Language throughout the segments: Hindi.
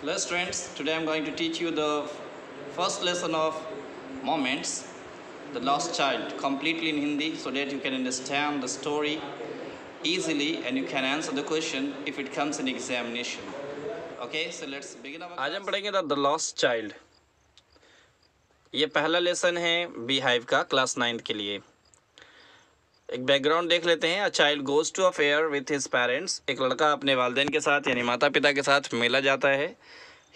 Hello students, today I am going to teach you the first lesson of Moments, The Lost Child, completely in Hindi so that you can understand the story easily and you can answer the question if it comes in examination. Okay, so let's begin our... आज हम पढ़ेंगे द लॉस्ट चाइल्ड ये पहला लेसन है बिहाइव का क्लास नाइन्थ के लिए एक बैकग्राउंड देख लेते हैं a child goes to a fair with his parents एक लड़का अपने वालदेन के साथ यानी माता पिता के साथ मेला जाता है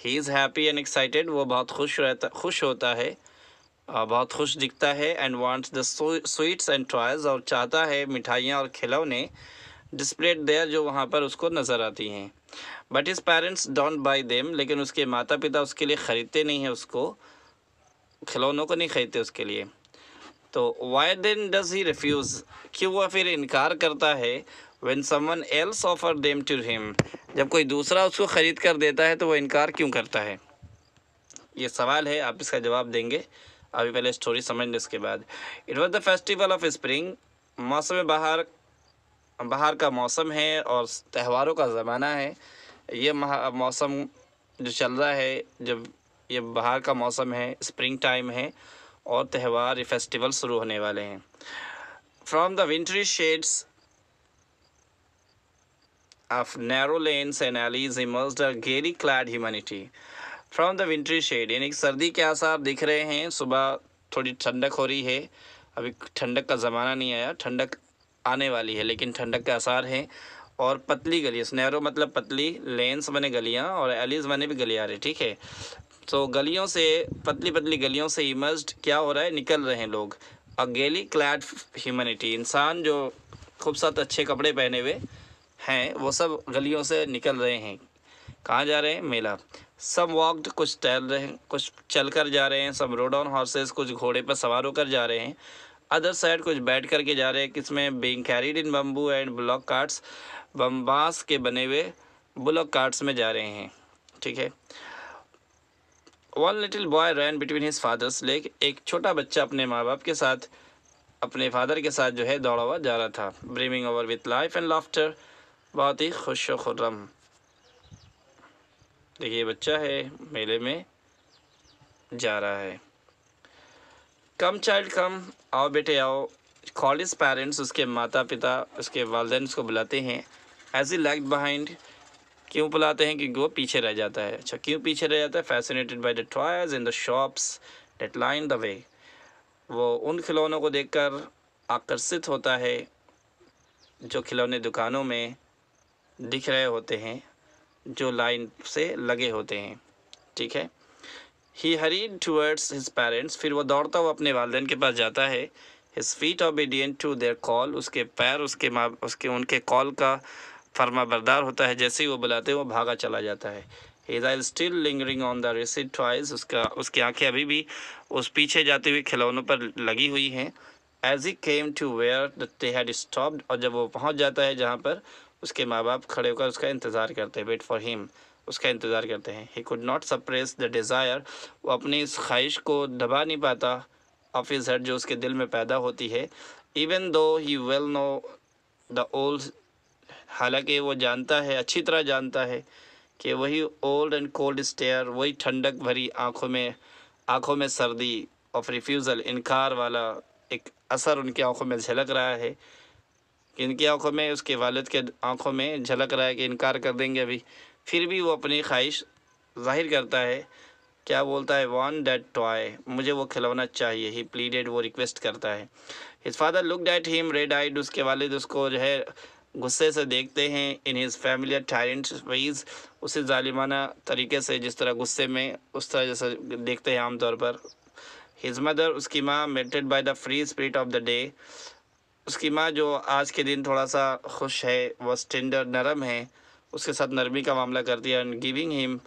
he is happy and excited वो बहुत खुश रहता खुश होता है बहुत खुश दिखता है and wants the sweets and toys और चाहता है मिठाइयाँ और खिलौने डिस्प्लेड देयर जो वहाँ पर उसको नज़र आती हैं but his parents don't buy them लेकिन उसके माता पिता उसके लिए ख़रीदते नहीं हैं उसको खिलौनों को नहीं खरीदते उसके लिए तो why then does he refuse क्यों वह फिर इनकार करता है when someone else offer them to him जब कोई दूसरा उसको ख़रीद कर देता है तो वह इनकार क्यों करता है ये सवाल है आप इसका जवाब देंगे अभी पहले स्टोरी समझ लें इसके बाद it was the festival of spring मौसम बाहर बाहर का मौसम है और त्यौहारों का ज़माना है ये मौसम जो चल रहा है जब ये बाहर का मौसम है स्प्रिंग टाइम है और त्यौहार फेस्टिवल शुरू होने वाले हैं from the wintry shades of narrow lanes and alleys emerge the gaily clad humanity from the wintry shade यानी सर्दी के आसार दिख रहे हैं सुबह थोड़ी ठंडक हो रही है अभी ठंडक का ज़माना नहीं आया ठंडक आने वाली है लेकिन ठंडक के आसार हैं और पतली गली नैरो मतलब पतली लेंस बने गलियाँ और एलिज बने भी गलियारे ठीक है तो गलियों से पतली पतली गलियों से इमर्ज क्या हो रहा है निकल रहे हैं लोग अगेली क्लैड ह्यूमनिटी इंसान जो खूबसूरत अच्छे कपड़े पहने हुए हैं वो सब गलियों से निकल रहे हैं कहाँ जा रहे हैं मेला सब वॉकड कुछ टहल रहे हैं कुछ चल कर जा रहे हैं सब रोड ऑन हॉर्सेस कुछ घोड़े पर सवार होकर जा रहे हैं अदर साइड कुछ बैठ कर के जा रहे हैं किसमें being carried in bamboo and bullock carts bamboos के बने हुए ब्लॉक कार्ड्स में जा रहे हैं ठीक है one little boy ran between his father's legs एक छोटा बच्चा अपने माँ बाप के साथ अपने फादर के साथ जो है दौड़ा हुआ जा रहा था brimming over with life and laughter बहुत ही खुश खुर्रम देखिए बच्चा है मेले में जा रहा है कम चाइल्ड कम आओ बेटे आओ कॉलेज पेरेंट्स उसके माता पिता उसके वालदेन उसको बुलाते हैं एज ई लैग बिहाइंड क्यों बुलाते हैं क्योंकि वो पीछे रह जाता है अच्छा क्यों पीछे रह जाता है fascinated by the toys in the shops that line the way वो उन खिलौनों को देखकर आकर्षित होता है जो खिलौने दुकानों में दिख रहे होते हैं जो लाइन से लगे होते हैं ठीक है he hurried towards his parents फिर वो दौड़ता हुआ अपने वालदे के पास जाता है his feet obedient to their call उसके पैर उसके माँ उसके उनके कॉल का फर्मा बरदार होता है जैसे ही वो बुलाते हैं वो भागा चला जाता है his eyes still lingering on the receding toys उसका उसकी आंखें अभी भी उस पीछे जाते हुए खिलौनों पर लगी हुई हैं as he came to where they had stop और जब वो पहुंच जाता है जहाँ पर उसके माँ बाप खड़े होकर उसका इंतज़ार करते हैं वेट फॉर हिम उसका इंतज़ार करते हैं he could not suppress the desire वो अपनी इस ख्वाहिश को दबा नहीं पाता ऑफिस हट जो उसके दिल में पैदा होती है even though he well know the old हालांकि वो जानता है अच्छी तरह जानता है कि वही ओल्ड एंड कोल्ड स्टेयर वही ठंडक भरी आँखों में आँखों में सर्दी ऑफ रिफ्यूज़ल इनकार वाला एक असर उनकी आँखों में झलक रहा है कि इनकी आँखों में उसके वालद के आँखों में झलक रहा है कि इनकार कर देंगे अभी फिर भी वो अपनी ख्वाहिश जाहिर करता है क्या बोलता है वन डेट टॉय मुझे वो खिलौना चाहिए ही प्लीडेड वो रिक्वेस्ट करता है his father look that him red eyed उसके वालिद उसको जो है गुस्से से देखते हैं in his familiar talent ways उसे ालिमाना तरीके से जिस तरह गुस्से में उस तरह जैसे देखते हैं आमतौर पर हिज मदर उसकी माँ mated by the free spirit of the day उसकी माँ जो आज के दिन थोड़ा सा खुश है वह स्टेंडर नरम है उसके साथ नरमी का मामला करती है and giving him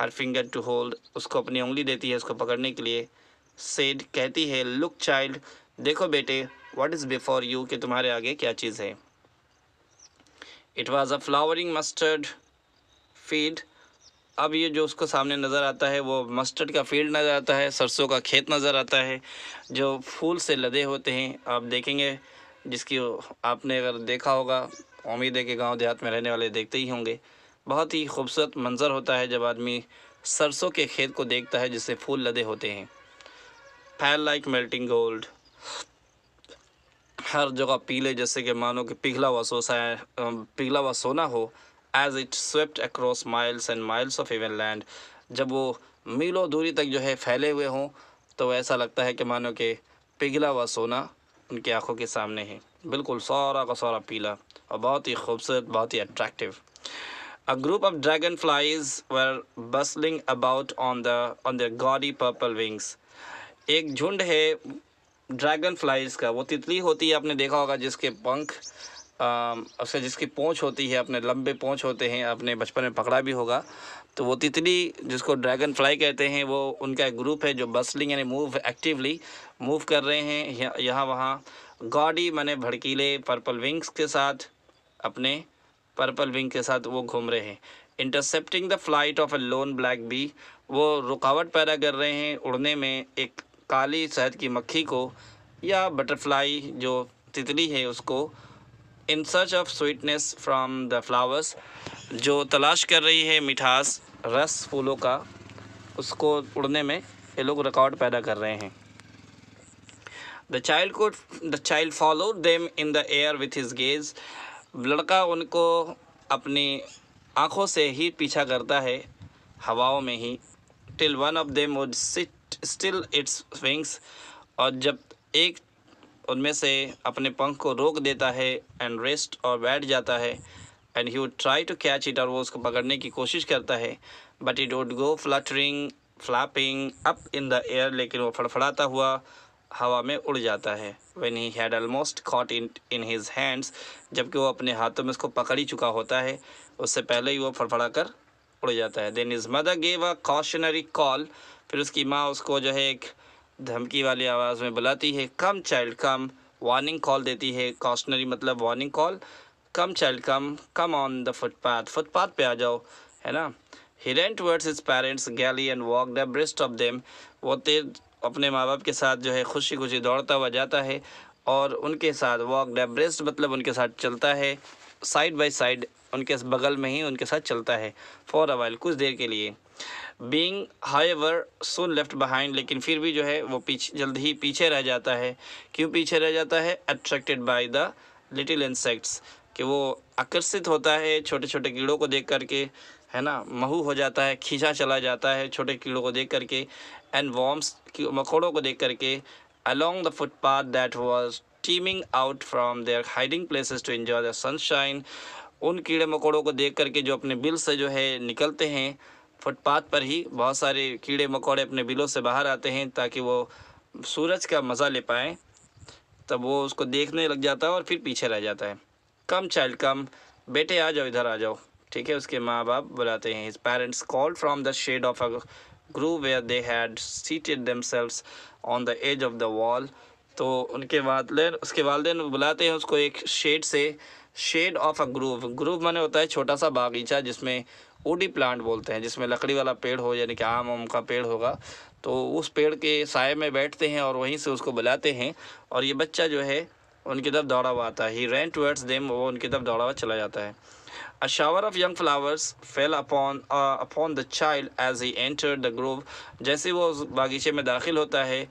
her finger to hold उसको अपनी उंगली देती है उसको पकड़ने के लिए सेड कहती है लुक चाइल्ड देखो बेटे व्हाट इज़ बिफोर यू कि तुम्हारे आगे क्या चीज़ है it was a flowering mustard field अब ये जो उसको सामने नज़र आता है वो मस्टर्ड का फील्ड नज़र आता है सरसों का खेत नज़र आता है जो फूल से लदे होते हैं आप देखेंगे जिसकी आपने अगर देखा होगा उम्मीद है कि गांव देहात में रहने वाले देखते ही होंगे बहुत ही खूबसूरत मंज़र होता है जब आदमी सरसों के खेत को देखता है जिससे फूल लदे होते हैं फैल लाइक मेल्टिंग गोल्ड हर जगह पीले जैसे कि मानो कि पिघला हुआ सोसा पिघला हुआ सोना हो as it swept across miles and miles of even land जब वो मीलों दूरी तक जो है फैले हुए हों तो ऐसा लगता है कि मानो कि पिघला हुआ सोना उनकी आंखों के सामने है बिल्कुल सारा का सारा पीला और बहुत ही खूबसूरत बहुत ही attractive A of dragon flies were bustling about on the on the gaudy purple wings एक झुंड है ड्रैगन फ्लाइज का वो तितली होती है आपने देखा होगा जिसके पंख उससे जिसकी पोंछ होती है अपने लंबे पोंछ होते हैं अपने बचपन में पकड़ा भी होगा तो वो तितली जिसको ड्रैगन फ्लाई कहते हैं वो उनका एक ग्रुप है जो बसलिंग यानी मूव एक्टिवली मूव कर रहे हैं यहाँ वहाँ गाडी मैंने भड़कीले पर्पल विंग्स के साथ अपने पर्पल विंग के साथ वो घूम रहे हैं intercepting the flight of a lone black bee वो रुकावट पैदा कर रहे हैं उड़ने में एक काली शहद की मक्खी को या बटरफ्लाई जो तितली है उसको in search of sweetness from the flowers जो तलाश कर रही है मिठास रस फूलों का उसको उड़ने में ये लोग रिकॉर्ड पैदा कर रहे हैं द चाइल्ड को the child follow them in the air with his gaze लड़का उनको अपनी आँखों से ही पीछा करता है हवाओं में ही टिल वन ऑफ देम वो सिट स्टिल इट्स विंग्स और जब एक उनमें से अपने पंख को रोक देता है एंड रेस्ट और बैठ जाता है and he would try to catch it और वो उसको पकड़ने की कोशिश करता है but it would go fluttering flapping up in the air लेकिन वो फड़फड़ाता हुआ हवा में उड़ जाता है when he had almost caught in in his hands जबकि वो अपने हाथों में उसको पकड़ ही चुका होता है उससे पहले ही वो फड़फड़ा कर उड़ जाता है then his mother gave a cautionary call फिर उसकी माँ उसको जो है एक धमकी वाली आवाज़ में बुलाती है come child come warning call देती है कॉशनरी मतलब warning call come child come come on the footpath footpath पे आ जाओ है ना he ran towards his parents gaily and walk the breast of them वो तेज अपने माँ बाप के साथ जो है खुशी खुशी दौड़ता हुआ जाता है और उनके साथ वॉक द ब्रेस्ट मतलब उनके साथ चलता है साइड बाई साइड उनके बगल में ही उनके साथ चलता है फॉर अवाइल कुछ देर के लिए बींग हाईवर सुन लेफ्ट बहाइंड लेकिन फिर भी जो है वो पीछे जल्द ही पीछे रह जाता है क्यों पीछे रह जाता है attracted by the little insects कि वो आकर्षित होता है छोटे छोटे कीड़ों को देख करके है ना महू हो जाता है खींचा चला जाता है छोटे कीड़ों को देख करके एंड वॉम्स मकोड़ों को देख करके along the footpath that was teeming out from their hiding places to enjoy the sunshine उन कीड़े मकोड़ों को देख करके जो अपने बिल से जो है निकलते हैं फुटपाथ पर ही बहुत सारे कीड़े मकोड़े अपने बिलों से बाहर आते हैं ताकि वो सूरज का मज़ा ले पाएँ तब वो उसको देखने लग जाता है और फिर पीछे रह जाता है कम चाइल्ड कम बेटे आ जाओ इधर आ जाओ ठीक है उसके माँ बाप बुलाते हैं his parents call from the shade of a grove where they had seated themselves on the edge of the wall तो उनके वाले उसके वालदेन बुलाते हैं उसको एक शेड से shade of a grove grove माने होता है छोटा सा बागीचा जिसमें ओडी प्लांट बोलते हैं जिसमें लकड़ी वाला पेड़ हो यानी कि आम आम का पेड़ होगा तो उस पेड़ के साय में बैठते हैं और वहीं से उसको बुलाते हैं और ये बच्चा जो है उनकी तरफ दौड़ा हुआ आता है ही रेंट वर्ड्स देम वो उनकी तरफ दौड़ा हुआ चला जाता है a shower of young flowers fell upon upon the child as he enter the the जैसे वो उस बागीचे में दाखिल होता है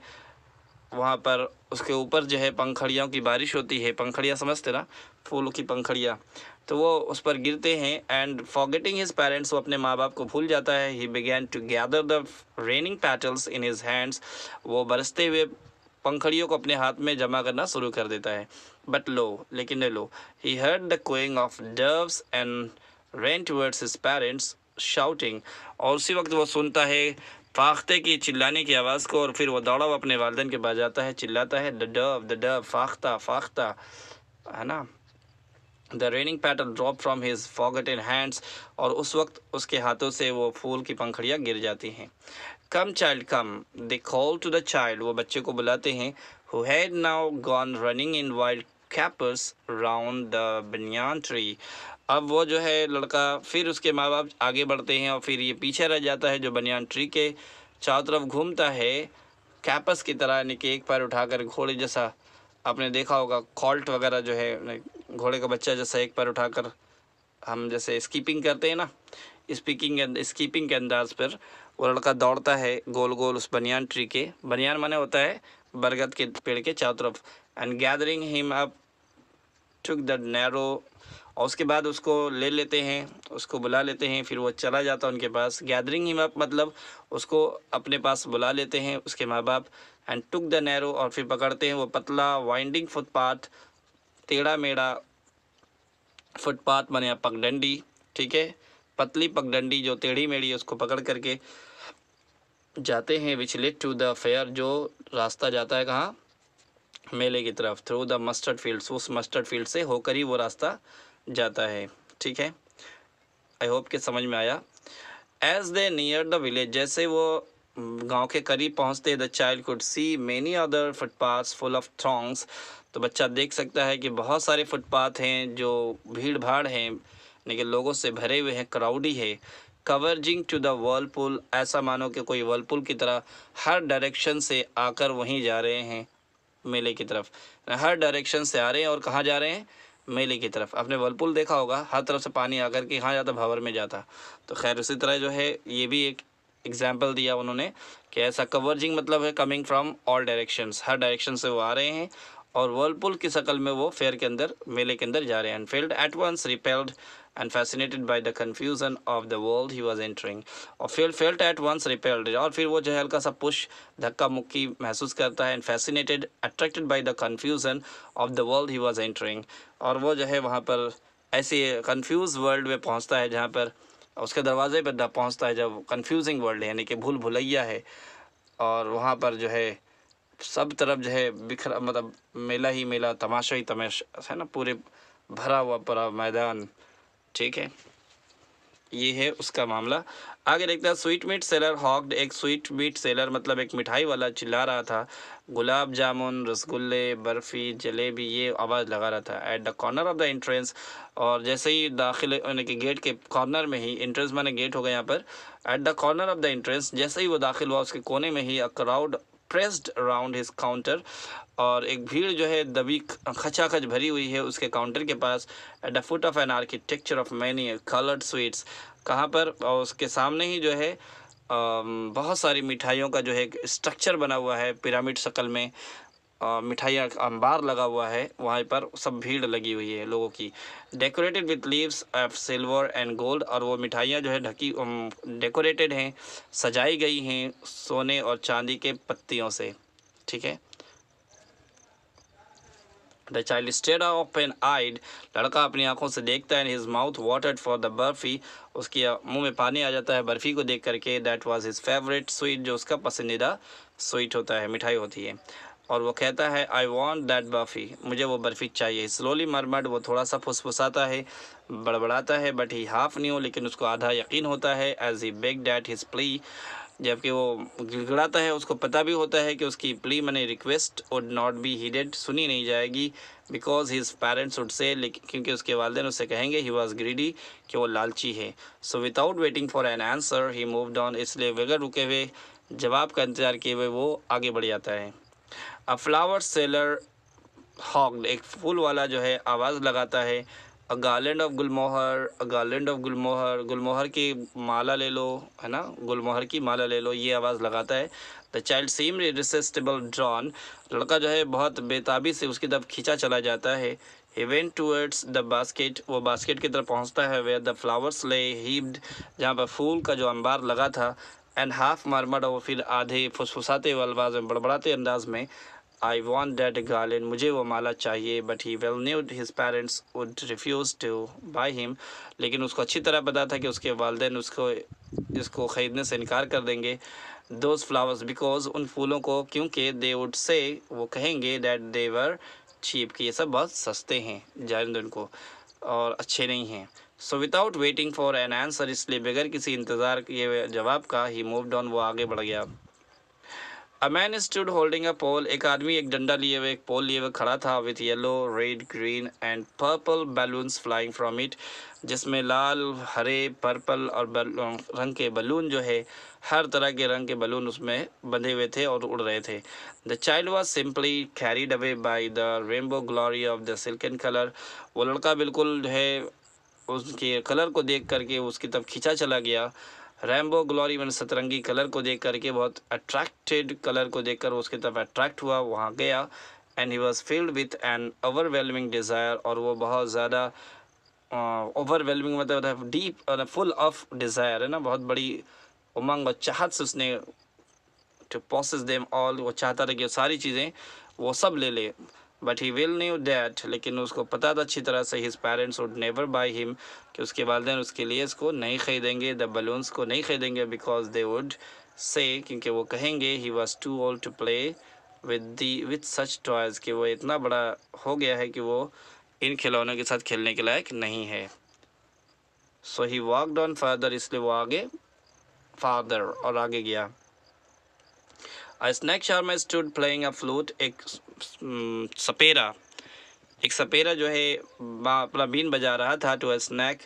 वहाँ पर उसके ऊपर जो है पंखड़ियों की बारिश होती है पंखड़ियाँ समझते ना फूलों की पंखड़ियाँ तो वो उस पर गिरते हैं एंड फॉगेटिंग हिज पेरेंट्स वो अपने माँ बाप को भूल जाता है he began to gather the raining petals in his hands वो बरसते हुए पंखड़ियों को अपने हाथ में जमा करना शुरू कर देता है बट लो लेकिन lo he heard the cooing of doves and ran towards his parents shouting और उसी वक्त वो सुनता है फाख्ते की चिल्लाने की आवाज़ को और फिर वह दौड़ा हुआ अपने वालदेन के पास जाता है चिल्लाता है द ड द ड फाख्ता फाख्ता है ना the raining petals drop from his forgotten hands और उस वक्त उसके हाथों से वो फूल की पंखड़ियाँ गिर जाती हैं come child come they call to the child वो बच्चे को बुलाते हैं who had now gone running in wild capers round the banyan tree अब वो जो है लड़का फिर उसके माँ बाप आगे बढ़ते हैं और फिर ये पीछे रह जाता है जो बनियान ट्री के चारों तरफ घूमता है कैपस की तरह यानी कि एक पैर उठाकर घोड़े जैसा आपने देखा होगा कॉल्ट वगैरह जो है घोड़े का बच्चा जैसा एक पैर उठाकर हम जैसे स्कीपिंग करते हैं ना स्पीकिंग स्कीपिंग के अंदाज पर वो लड़का दौड़ता है गोल गोल उस बनियान ट्री के बनियान माने होता है बरगद के पेड़ के चारों तरफ and gathering him up took the narrow और उसके बाद उसको ले लेते हैं उसको बुला लेते हैं फिर वो चला जाता है उनके पास गैदरिंग ही मतलब उसको अपने पास बुला लेते हैं उसके माँ बाप एंड टुक द नैरो और फिर पकड़ते हैं वो पतला वाइंडिंग फुटपाथ टेढ़ा मेढ़ा फुटपाथ माने पगडंडी ठीक है पतली पगडंडी जो टेढ़ी मेढ़ी है उसको पकड़ करके जाते हैं which led to the fair जो रास्ता जाता है कहाँ मेले की तरफ थ्रू द मस्टर्ड फील्ड्स उस मस्टर्ड फील्ड से होकर ही वो रास्ता जाता है ठीक है आई होप के समझ में आया as they near the village जैसे वो गांव के करीब पहुंचते the child could see many other footpath full of throngs तो बच्चा देख सकता है कि बहुत सारे फुटपाथ हैं जो भीड़ भाड़ हैं लेकिन लोगों से भरे हुए हैं क्राउडी है कवरजिंग टू द वर्लपुल ऐसा मानो कि कोई वर्लपुल की तरह हर डायरेक्शन से आकर वहीं जा रहे हैं मेले की तरफ हर डायरेक्शन से आ रहे हैं और कहाँ जा रहे हैं मेले की तरफ आपने वर्लपुल देखा होगा हर तरफ से पानी आकर के कहाँ जाता भावर में जाता तो खैर उसी तरह जो है ये भी एक एग्जाम्पल दिया उन्होंने कि ऐसा कवर्जिंग मतलब है कमिंग फ्रॉम ऑल डायरेक्शंस हर डायरेक्शन से वो आ रहे हैं और वर्लपुल की शक्ल में वो फेयर के अंदर मेले के अंदर जा रहे हैं and felt at once repelled and fascinated by the confusion of the world he was entering और फिर फेल्ट एट वंस रिपेल्ड और फिर वो जो है हल्का सा पुश धक्का मुक्की महसूस करता है and fascinated attracted by the confusion of the world he was entering और वो जो है वहाँ पर ऐसे कन्फ्यूज वर्ल्ड में पहुँचता है जहाँ पर उसके दरवाजे पर पहुँचता है जब कन्फ्यूजिंग वर्ल्ड यानी कि भूल भुलैया है और वहाँ पर जो है सब तरफ जो है बिखरा मतलब मेला ही मेला तमाशा ही तमाशा है ना पूरे भरा हुआ पड़ा मैदान ठीक है ये है उसका मामला आगे देखते हैं स्वीट मीट सेलर हॉक्ड एक स्वीट मीट सेलर मतलब एक मिठाई वाला चिल्ला रहा था गुलाब जामुन रसगुल्ले बर्फ़ी जलेबी ये आवाज़ लगा रहा था at the corner of the entrance और जैसे ही दाखिल यानी कि गेट के कॉर्नर में ही एंट्रेंस माने गेट हो गया यहाँ पर at the corner of the entrance जैसे ही वो दाखिल हुआ उसके कोने में ही a crowd pressed around his counter और एक भीड़ जो है दबी खचाखच भरी हुई है उसके काउंटर के पास at the foot of an architecture of many coloured sweets कहाँ पर और उसके सामने ही जो है बहुत सारी मिठाइयों का जो है स्ट्रक्चर बना हुआ है पिरामिड शक्ल में मिठाइयाँ अंबार लगा हुआ है वहाँ पर सब भीड़ लगी हुई है लोगों की decorated with leaves of silver and gold और वो मिठाइयाँ जो है ढकी डेकोरेटेड हैं सजाई गई हैं सोने और चांदी के पत्तियों से ठीक है the child stared open eyed लड़का अपनी आंखों से देखता है his mouth watered for the barfi उसके मुंह में पानी आ जाता है बर्फ़ी को देख करके that was his favourite sweet जो उसका पसंदीदा स्वीट होता है मिठाई होती है और वो कहता है आई वॉन्ट दैट बर्फ़ी मुझे वो बर्फ़ी चाहिए स्लोली मरमट वो थोड़ा सा फुसफुसाता है बड़बड़ाता है बट ही हाफ नहीं हो लेकिन उसको आधा यकीन होता है as he beg that his plea जबकि वो गिड़गड़ाता है उसको पता भी होता है कि उसकी प्ली मैंने request would not be heeded सुनी नहीं जाएगी बिकॉज हिज पेरेंट्स उड से क्योंकि उसके वालदे उससे कहेंगे ही वॉज ग्रीडी कि वो लालची है so without waiting for an answer he move on इसलिए बगैर रुके हुए जवाब का इंतज़ार किए हुए वो आगे बढ़ जाता है अ फ्लावर सेलर हॉग एक फूल वाला जो है आवाज़ लगाता है a garland of gulmohar a garland of gulmohar gulmohar की माला ले लो है ना गुलमोहर की माला ले लो ये आवाज़ लगाता है the child seem irresistible drawn लड़का जो है बहुत बेताबी से उसकी तरफ खींचा चला जाता है इवेंट टूअर्ड्स द बास्केट वो बास्केट की तरफ पहुँचता है where the flowers lay heaped जहाँ पर फूल का जो अंबार लगा था एंड हाफ मारमड और फिर आधे फुसफुसाते हुए अलबाज में बड़बड़ाते अंदाज में I want that garland, मुझे वो माला चाहिए but he well knew his parents would refuse to buy him लेकिन उसको अच्छी तरह पता था कि उसके वालदेन उसको इसको ख़रीदने से इनकार कर देंगे दोज फ्लावर्स बिकॉज उन फूलों को क्योंकि दे वुड से वो कहेंगे डैट देवर चीप कि ये सब बहुत सस्ते हैं जाने उनको और अच्छे नहीं हैं so without waiting for an answer इसलिए बगैर किसी इंतज़ार के जवाब का ही मूव डाउन वो आगे बढ़ गया A stood holding holding pole एक आदमी एक डंडा लिए हुए एक पोल लिए हुए खड़ा था with yellow red green and purple balloons flying from it जिसमें लाल हरे पर्पल और रंग के बलून जो है हर तरह के रंग के बलून उसमें बंधे हुए थे और उड़ रहे थे the child was simply carried away by the rainbow glory of the silken colour वो लड़का बिल्कुल है उसके कलर को देख करके उसकी तरफ खींचा चला गया रैम्बो ग्लोरी मैंने सतरंगी कलर को देख करके बहुत अट्रैक्टेड कलर को देखकर उसकी तरफ अट्रैक्ट हुआ वहाँ गया and he was filled with an overwhelming desire और वो बहुत ज़्यादा ओवरवेलमिंग मतलब डीप फुल ऑफ डिज़ायर है ना बहुत बड़ी उमंग और चाहत से उसने टू प्रोसेस देम ऑल वो चाहता था कि सारी चीज़ें वो सब ले ले but he well knew that लेकिन उसको पता था अच्छी तरह से his parents would never buy him कि उसके वालदेन उसके लिए इसको नहीं ख़रीदेंगे द बलून्स को नहीं ख़रीदेंगे बिकॉज दे वुड से क्योंकि वो कहेंगे he was too old to play with the with such toys कि वो इतना बड़ा हो गया है कि वो इन खिलौनों के साथ खेलने के लायक नहीं है so he walk on farther इसलिए वो आगे फादर और आगे गया a snake charmer stood playing a flute एक सपेरा एक सपेरा जो है अपना बीन बजा रहा था टू अ स्नैक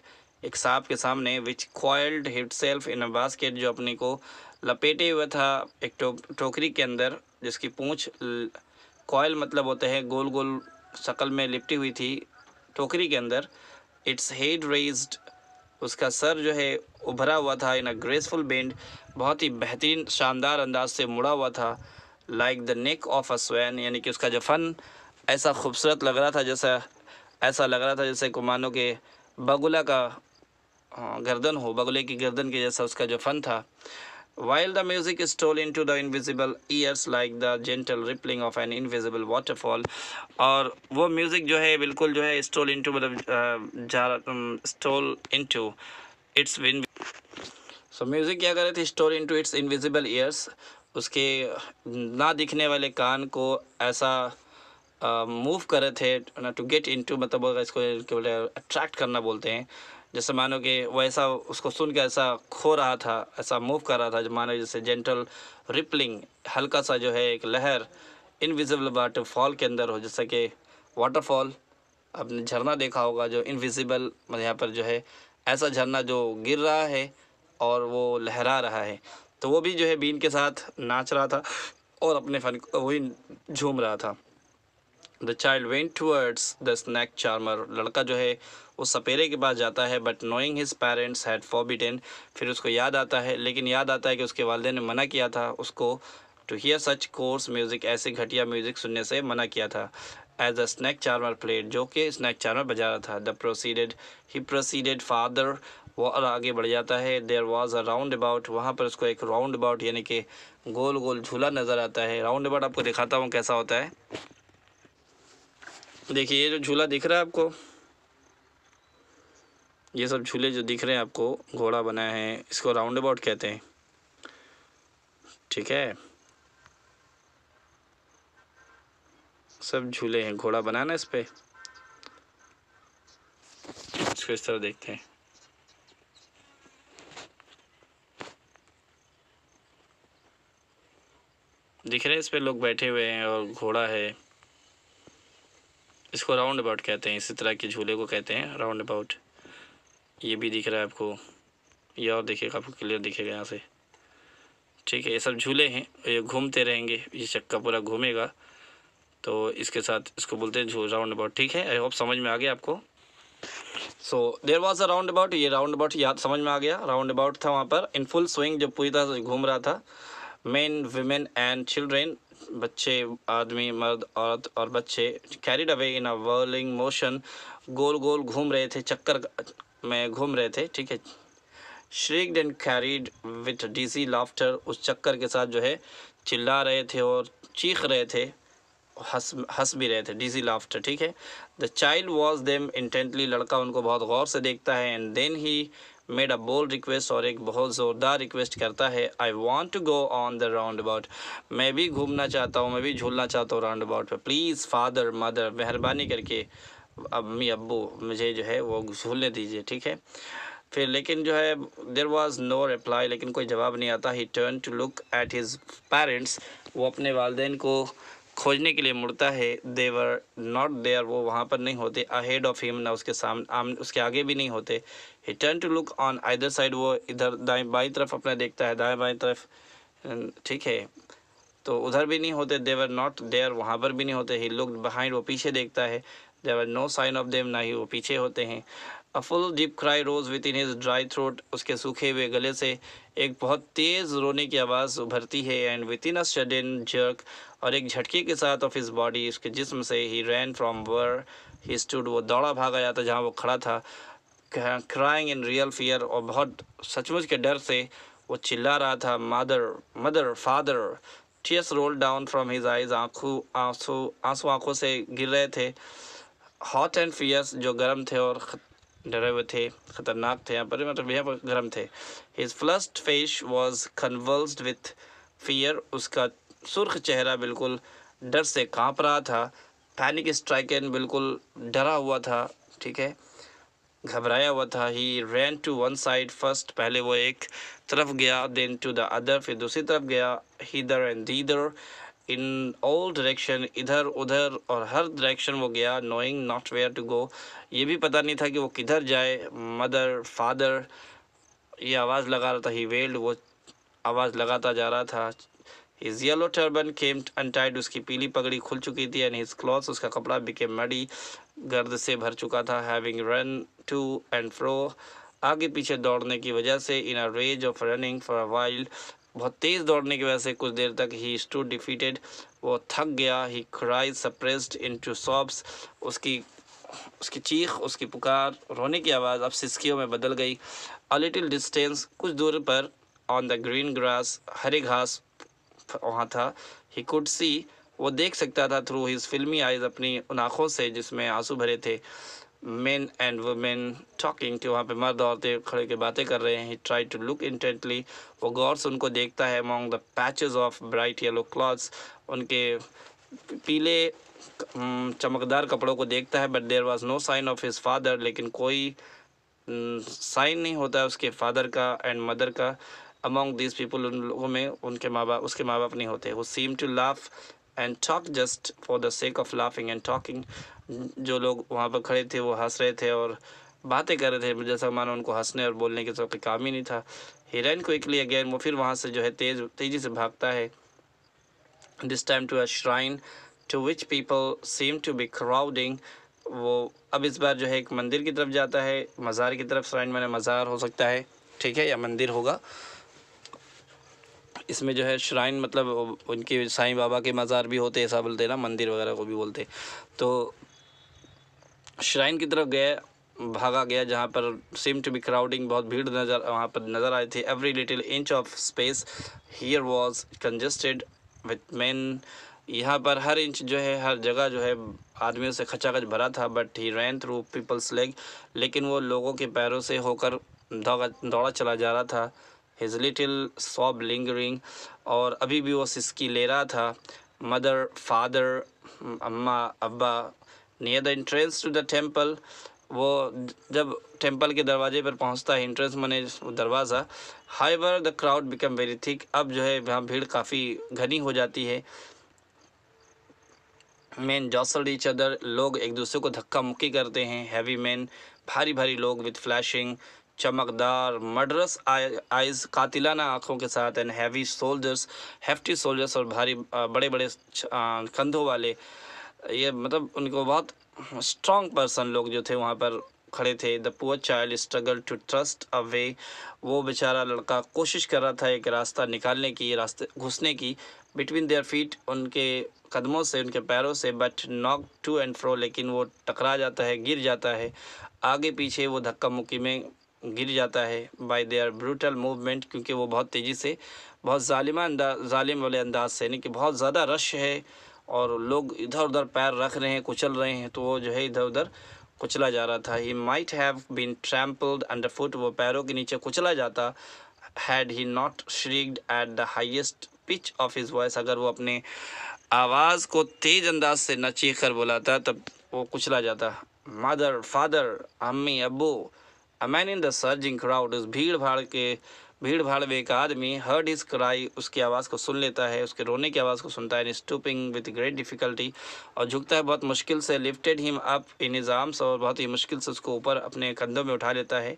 एक सांप के सामने which coiled itself in a basket जो अपने को लपेटे हुआ था एक टो, टोकरी के अंदर जिसकी पूँछ कॉयल मतलब होते हैं गोल गोल शक्ल में लिपटी हुई थी टोकरी के अंदर इट्स हेड रेज उसका सर जो है उभरा हुआ था इन अ ग्रेसफुल बेंड बहुत ही बेहतरीन शानदार अंदाज से मुड़ा हुआ था like the neck of a swan यानी कि उसका जो फन ऐसा खूबसूरत लग रहा था जैसा ऐसा लग रहा था जैसे को मानो के बगुला का गर्दन हो बगुले की गर्दन के जैसा उसका जो फन था while the music stole into the invisible ears like the gentle rippling of an invisible waterfall और वो म्यूज़िक जो है बिल्कुल जो है स्टोल इन टू मतलब stole into its win so music क्या कर रहे थे stole into its invisible ears उसके ना दिखने वाले कान को ऐसा मूव करे थे टू गेट इनटू मतलब इसको बोले अट्रैक्ट करना बोलते हैं जैसे मानो कि वो ऐसा उसको सुन के ऐसा खो रहा था ऐसा मूव कर रहा था जो मानो जैसे जेंटल रिपलिंग हल्का सा जो है एक लहर इनविजिबल वाटरफॉल के अंदर हो जैसा कि वाटरफॉल आपने झरना देखा होगा जो इनविजिबल मतलब यहाँ पर जो है ऐसा झरना जो गिर रहा है और वो लहरा रहा है तो वो भी जो है बीन के साथ नाच रहा था और अपने फन वही झूम रहा था the child went towards the snake charmer लड़का जो है उस सपेरे के पास जाता है but knowing his parents had forbidden फिर उसको याद आता है लेकिन याद आता है कि उसके वालदे ने मना किया था उसको to hear such coarse music ऐसे घटिया म्यूज़िक सुनने से मना किया था as a snake charmer played जो कि स्नैक चार्मर बजा रहा था the proceeded he proceeded farther वो और आगे बढ़ जाता है there was a roundabout वहाँ पर उसको एक राउंड अबाउट यानी कि गोल गोल झूला नज़र आता है राउंड अबाउट आपको दिखाता हूँ कैसा होता है देखिए ये जो झूला दिख रहा है आपको ये सब झूले जो दिख रहे हैं आपको घोड़ा बनाए हैं इसको राउंड अबाउट कहते हैं ठीक है सब झूले हैं घोड़ा बनाना इस पर इसको इस तरह देखते हैं दिख रहे हैं इस पे लोग बैठे हुए हैं और घोड़ा है इसको राउंड अबाउट कहते हैं इसी तरह के झूले को कहते हैं राउंड अबाउट ये भी दिख रहा है आपको ये और दिखेगा आपको क्लियर दिखेगा यहाँ से ठीक है ये सब झूले हैं ये घूमते रहेंगे ये चक्का पूरा घूमेगा तो इसके साथ इसको बोलते हैं झूल राउंड अबाउट ठीक है आई होप समझ में आ गया आपको so there was a roundabout ये राउंड अबाउट याद समझ में आ गया राउंड अबाउट था वहाँ पर इन फुल स्विंग जो पूरी तरह से घूम रहा था मेन वीमेन एंड चिल्ड्रेन बच्चे आदमी मर्द औरत और बच्चे carried away in a whirling motion गोल गोल घूम रहे थे चक्कर में घूम रहे थे ठीक है shriek and carried with dizzy laughter उस चक्कर के साथ जो है चिल्ला रहे थे और चीख रहे थे हंस हंस भी रहे थे डीजी लाफ्टर ठीक है the child was them intently लड़का उनको बहुत गौर से देखता है and then he made a bold request और एक बहुत ज़ोरदार रिक्वेस्ट करता है I want to go on the roundabout मैं भी घूमना चाहता हूँ मैं भी झूलना चाहता हूँ राउंड अबाउट पर प्लीज़ फादर मदर मेहरबानी करके अम्मी अबू मुझे जो है वो झूलने दीजिए ठीक है फिर लेकिन जो है देर वॉज नो रिप्लाई लेकिन कोई जवाब नहीं आता he turn to look at his parents वो अपने वालदेन को खोजने के लिए मुड़ता है देवर नॉट देयर वो वहाँ पर नहीं होते अहेड ऑफ हिम ना उसके सामने उसके आगे भी नहीं होते he turn to look on either side वो इधर दाएं बाई तरफ अपना देखता है दाएं बाई तरफ अं, ठीक है तो उधर भी नहीं होते देवर नॉट देयर वहाँ पर भी नहीं होते ही लुक बिहाइंड वो पीछे देखता है there were no sign of them ना ही वो पीछे होते हैं a full deep cry rose within his dry throat उसके सूखे हुए गले से एक बहुत तेज़ रोने की आवाज़ उभरती है and with in a sudden jerk और एक झटके के साथ ऑफ हिज बॉडी उसके जिस्म से ही ran from were he stood वो दौड़ा भागा जाता जहाँ वो खड़ा था क्राइंग इन रियल फियर और बहुत सचमुच के डर से वो चिल्ला रहा था mother mother father tears roll down from his eyes आंखों आंसू आंसू आंखों से गिर रहे थे हॉट एंड फियर्स जो गर्म थे और डरे हुए थे खतरनाक थे यहाँ पर मतलब यहाँ पर गर्म थे his flushed face was convulsed with fear उसका सुर्ख चेहरा बिल्कुल डर से कांप रहा था पैनिक स्ट्राइक बिल्कुल डरा हुआ था ठीक है घबराया हुआ था he ran to one side first पहले वो एक तरफ गया देन टू द अदर फिर दूसरी तरफ गया hither and thither in all direction इधर उधर और हर डायरेक्शन वो गया knowing not where to go ये भी पता नहीं था कि वो किधर जाए मदर फादर ये आवाज़ लगा रहा था ही वेल्ड वो आवाज़ लगाता जा रहा था his yellow turban came untied उसकी पीली पगड़ी खुल चुकी थी एंड हिज क्लॉथ उसका कपड़ा बिके मडी गर्द से भर चुका था having run to and fro आगे पीछे दौड़ने की वजह से in a rage of running for a wild बहुत तेज़ दौड़ने की वजह से कुछ देर तक ही स्टू डिफीटेड वो थक गया he cry suppressed into sobs उसकी उसकी चीख उसकी पुकार रोने की आवाज़ अब सिस्कियों में बदल गई अ लिटिल डिस्टेंस कुछ दूर पर ऑन द ग्रीन ग्रास हरे घास वहाँ था ही कुड सी वो देख सकता था थ्रू हिज फिल्मी आइज अपनी उन आँखों से जिसमें आंसू भरे थे मेन एंड वुमेन टॉकिंग के वहाँ पे मर्द औरतें खड़े के बातें कर रहे हैं ट्राई टू लुक इंटेंटली वो गौर से उनको देखता है among the patches of bright yellow clothes उनके पीले चमकदार कपड़ों को देखता है but there was no sign of his father लेकिन कोई साइन नहीं होता है उसके फादर का एंड मदर का अमोंग दिस पीपल उन लोगों में उनके माँ बाप उसके माँ बाप नहीं होते वो seem to laugh and talk just for the sake of laughing and talking जो लोग वहाँ पर खड़े थे वो हंस रहे थे और बातें कर रहे थे जैसा मानो उनको हंसने और बोलने के तो काम ही नहीं था हिरन क्विकली अगेन वो फिर वहाँ से जो है तेज तेज़ी से भागता है this time to a shrine to which people seem to be crowding वो अब इस बार जो है एक मंदिर की तरफ जाता है मज़ार की तरफ श्राइन मैंने मज़ार हो सकता है ठीक है या मंदिर होगा इसमें जो है श्राइन मतलब उनके साई बाबा के मज़ार भी होते ऐसा बोलते ना मंदिर वगैरह को भी बोलते तो श्राइन की तरफ गए भागा गया जहाँ पर सिम टू बी क्राउडिंग बहुत भीड़ नज़र वहाँ पर नज़र आई थी every little inch of space here was congested with man यहाँ पर हर इंच जो है हर जगह जो है आदमियों से खचाखच भरा था but he ran through people's leg लेकिन वो लोगों के पैरों से होकर दौड़ा दौड़ा चला जा रहा था हिज लिटिल सॉब लिंगरिंग और अभी भी वो सिस्की ले रहा था मदर फादर अम्मा अब्बा near the entrance to the temple वो जब टेम्पल के दरवाजे पर पहुंचता है इंट्रेंस मने दरवाज़ा however the crowd become very thick अब जो है वहाँ भीड़ काफ़ी घनी हो जाती है मैन जॉसल डी चदर लोग एक दूसरे को धक्का मुक्की करते हैं हैवी मैन भारी भारी लोग विद फ्लैशिंग चमकदार मर्डरस आइज कातिलाना आँखों के साथ and heavy soldiers hefty soldiers और भारी बड़े बड़े कंधों वाले ये मतलब उनको बहुत स्ट्रॉन्ग पर्सन लोग जो थे वहाँ पर खड़े थे the poor child struggle to trust a way वो बेचारा लड़का कोशिश कर रहा था एक रास्ता निकालने की रास्ते घुसने की बिटवीन देयर फीट उनके कदमों से उनके पैरों से but knock to and fro लेकिन वो टकरा जाता है गिर जाता है आगे पीछे वो धक्का मुक्की में गिर जाता है बाय देयर ब्रूटल मूवमेंट क्योंकि वो बहुत तेज़ी से बहुत ालिमा ालिम वाले अंदाज से यानी कि बहुत ज़्यादा रश है और लोग इधर उधर पैर रख रहे हैं कुचल रहे हैं तो वो जो है इधर उधर कुचला जा रहा था he might have been trampled under foot वो पैरों के नीचे कुचला जाता had he not shrieked at the highest pitch of his voice अगर वो अपने आवाज़ को तेज अंदाज से न चीख कर बुलाता तब वो कुचला जाता मदर फादर अम्मी अबू man in the surging crowd उस भीड़ भाड़ के भीड़ भाड़ में एक आदमी हर्ड इज कराई उसकी आवाज़ को सुन लेता है उसके रोने की आवाज़ को सुनता है स्टूपिंग विद ग्रेट डिफिकल्टी और झुकता है बहुत मुश्किल से lifted him up in his और बहुत ही मुश्किल से उसको ऊपर अपने कंधों में उठा लेता है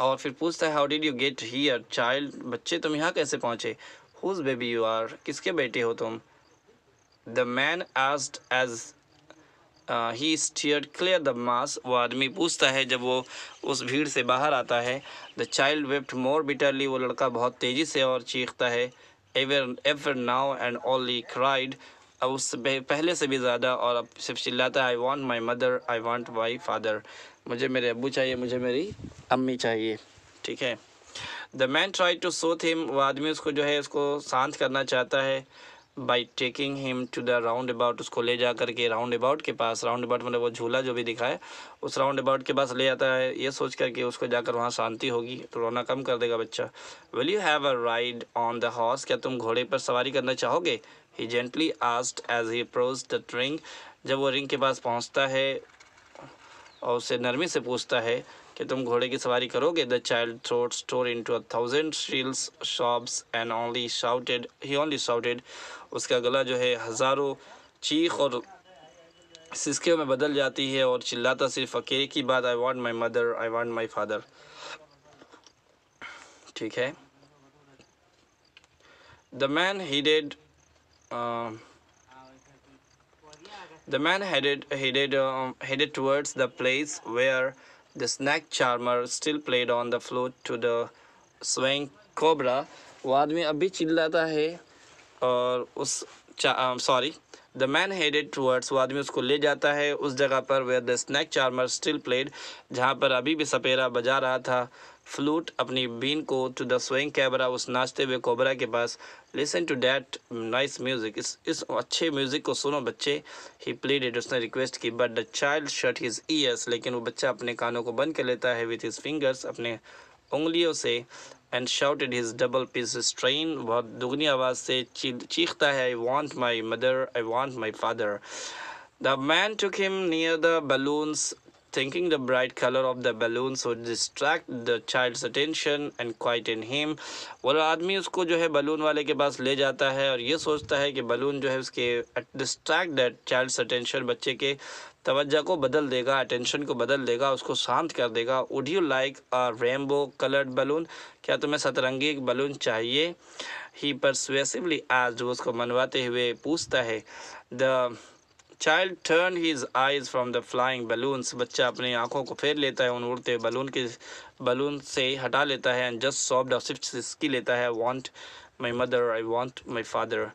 और फिर पूछता है how did you get here child बच्चे तुम यहाँ कैसे पहुँचे हुज बेबी यू आर किसके बेटे हो तुम the man asked as he steer clear the mass वो आदमी पूछता है जब वो उस भीड़ से बाहर आता है the child wept more bitterly वो लड़का बहुत तेज़ी से और चीखता है ever ever now and only cried अब उससे पहले से भी ज़्यादा और अब सिर्फ चिल्लाता है I want my mother I want my father मुझे मेरे अबू चाहिए मुझे मेरी अम्मी चाहिए ठीक है the man try to soothe him वो आदमी उसको जो है उसको शांत करना चाहता है by taking him to the roundabout उसको ले जा करके राउंड अबाउट के पास राउंड अबाउट मतलब वो झूला जो भी दिखाए उस राउंड अबाउट के पास ले जाता है ये सोच करके उसको जाकर वहाँ शांति होगी तो रोना कम कर देगा बच्चा will you have a ride on the horse क्या तुम घोड़े पर सवारी करना चाहोगे he gently asked as he approach the ring जब वो रिंग के पास पहुँचता है और उसे नरमी से पूछता है कि तुम घोड़े की सवारी करोगे the child throat store into a thousand shrill sobs and only shouted he only shouted उसका गला जो है हज़ारों चीख और सिसकियों में बदल जाती है और चिल्लाता सिर्फ अकेले की बात I want my mother I want my father ठीक है the man headed the man headed headed headed towards the place where The snake charmer still played on the flute to the swaying cobra. वो आदमी अभी चिल्लाता है और उस sorry the man headed towards वो आदमी उसको ले जाता है उस जगह पर where the snake charmer still played जहाँ पर अभी भी सपेरा बजा रहा था फ्लूट अपनी बीन को टू द स्विंग कैबरा उस नाचते हुए कोबरा के पास listen to that nice music इस इस अच्छे म्यूज़िक को सुनो बच्चे ही प्लीड इट उसने रिक्वेस्ट की but the child shut his ears लेकिन वो बच्चा अपने कानों को बंद कर लेता है विथ हिज फिंगर्स अपने उंगलियों से and it his double piece strain बहुत दुगनी आवाज़ से चीखता है I want my mother I want my father the man took him near the balloons thinking the bright color of the balloons would distract the child's attention and quieten him वो आदमी उसको जो है बलून वाले के पास ले जाता है और ये सोचता है कि बलून जो है उसके डिस्ट्रैक्ट दैट चाइल्ड्स अटेंशन बच्चे के तवज्जा को बदल देगा अटेंशन को बदल देगा उसको शांत कर देगा would you like a rainbow coloured balloon क्या तुम्हें सतरंगी एक बलून चाहिए ही परसुएसिवली आज वो उसको मनवाते हुए पूछता है the child turn his eyes from the flying balloons बच्चा अपनी आँखों को फेर लेता है उन उड़ते बलून के बलून से हटा लेता है एंड जस्ट सॉफ्ट और सिर्फ लेता है want my mother I want my father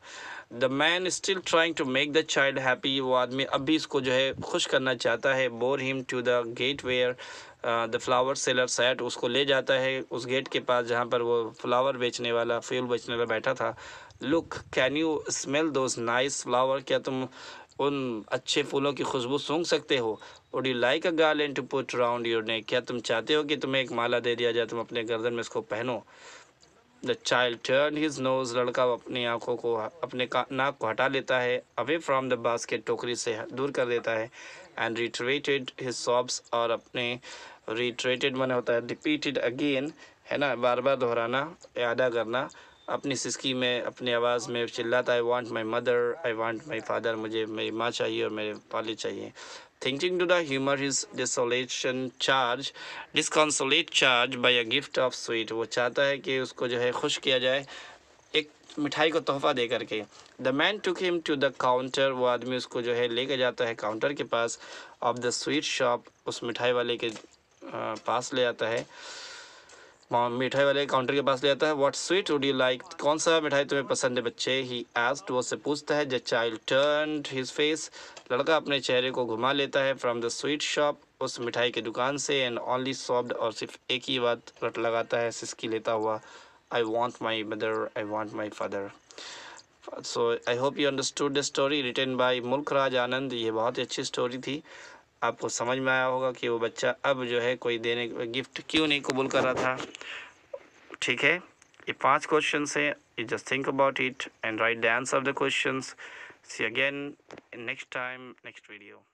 the man still trying to make the child happy वो आदमी अब भी इसको जो है खुश करना चाहता है bore him to the gate where the flower seller sat उसको ले जाता है उस गेट के पास जहाँ पर वो फ्लावर बेचने वाला फ्यूल बेचने वाला बैठा था look can you smell those nice flower क्या तुम उन अच्छे फूलों की खुशबू सूंघ सकते हो और you like a and to put round your neck क्या तुम चाहते हो कि तुम्हें एक माला दे दिया जाए तुम अपने गर्दन में इसको पहनो the child turn his nose लड़का अपनी आँखों को अपने नाक को हटा लेता है अवे फ्राम द बास्केट टोकरी से दूर कर देता है एंड रिट्रेटेड हिज सॉब्स और अपने रिट्रेटेड मैंने होता है रिपीटेड अगेन है ना बार बार दोहराना अदा करना अपनी सिस्की में अपनी आवाज़ में चिल्लाता I want my mother I want my father मुझे मेरी माँ चाहिए और मेरे पाले चाहिए thinking to the humor his charge charge, disconsolate charge by a gift of वो चाहता है कि उसको जो है खुश किया जाए एक मिठाई को तोहफा दे करके the man took him to the counter वो आदमी उसको जो है लेके जाता है काउंटर के पास ऑफ द स्वीट शॉप उस मिठाई वाले के पास ले आता है हाँ, मिठाई वाले काउंटर के पास ले जाता है what sweet would you like कौन सा मिठाई तुम्हें पसंद है बच्चे ही एस्ट वो से पूछता है the child turn his face लड़का अपने चेहरे को घुमा लेता है फ्रॉम द स्वीट शॉप उस मिठाई की दुकान से एंड ऑनली सॉफ्ट और सिर्फ एक ही बात रट लगाता है सिस्की लेता हुआ I want my mother I want my father so I hope you understood the story written by Mulk Raj आनंद ये बहुत ही अच्छी स्टोरी थी आपको समझ में आया होगा कि वो बच्चा अब जो है कोई देने गिफ्ट क्यों नहीं कबूल कर रहा था ठीक है ये पांच क्वेश्चन है you just think about it and write the answer of the question see again next time next video